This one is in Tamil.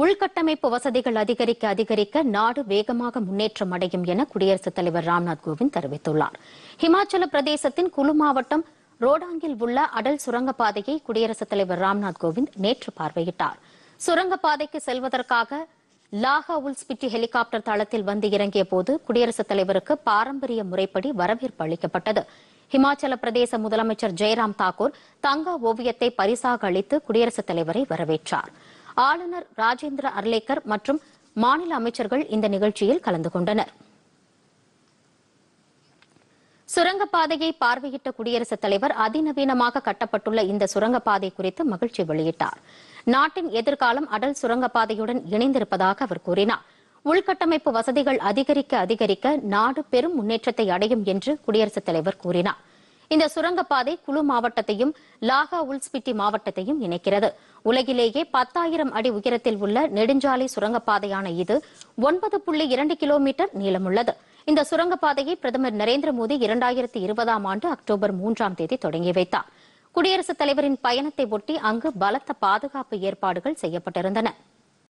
உள்கட்டமைப்பு வசதிகள் அதிகரிக்க அதிகரிக்க நாடு வேகமாக முன்னேற்றம் அடையும் என குடியரசுத் தலைவர் ராம்நாத் கோவிந்த் தெரிவித்துள்ளார் ஹிமாச்சல பிரதேசத்தின் குலு மாவட்டம் ரோடாங்கில் உள்ள அடல் சுரங்கப்பாதையை குடியரசுத் தலைவர் ராம்நாத் கோவிந்த் நேற்று பார்வையிட்டார் சுரங்கப்பாதைக்கு செல்வதற்காக லாகா உல் ஸ்பிட்டி ஹெலிகாப்டர் தளத்தில் வந்து இறங்கிய போது குடியரசுத் தலைவருக்கு பாரம்பரிய முறைப்படி வரவேற்பு அளிக்கப்பட்டது ஹிமாச்சல பிரதேச முதலமைச்சர் ஜெயராம் தாக்கூர் தங்க ஓவியத்தை பரிசாக அளித்து குடியரசுத் தலைவரை வரவேற்றாா் ஆளுநர் ராஜேந்திர அர்லேக்கர் மற்றும் மாநில அமைச்சர்கள் இந்த நிகழ்ச்சியில் கலந்து கொண்டனர் சுரங்கப்பாதையை பார்வையிட்ட குடியரசுத் தலைவர் அதிநவீனமாக கட்டப்பட்டுள்ள இந்த சுரங்கப்பாதை குறித்து மகிழ்ச்சி வெளியிட்டார் நாட்டின் எதிர்காலம் அடல் சுரங்கப்பாதையுடன் இணைந்திருப்பதாக அவர் கூறினார் உள்கட்டமைப்பு வசதிகள் அதிகரிக்க அதிகரிக்க நாடு பெரும் முன்னேற்றத்தை அடையும் என்று குடியரசுத் தலைவர் கூறினார் இந்த சுரங்கப்பாதை குழு மாவட்டத்தையும் லாகா உல்ஸ்பிட்டி மாவட்டத்தையும் இணைக்கிறது உலகிலேயே பத்தாயிரம் அடி உயரத்தில் உள்ள நெடுஞ்சாலை சுரங்கப்பாதையான இது ஒன்பது புள்ளி இரண்டு கிலோமீட்டர் நீளமுள்ளது இந்த சுரங்கப்பாதையை பிரதமர் நரேந்திர மோடி இரண்டாயிரத்தி இருபதாம் ஆண்டு அக்டோபர் மூன்றாம் தேதி தொடங்கி வைத்தார் குடியரசுத் தலைவரின் பயணத்தை ஒட்டி அங்கு பலத்த பாதுகாப்பு ஏற்பாடுகள் செய்யப்பட்டிருந்தன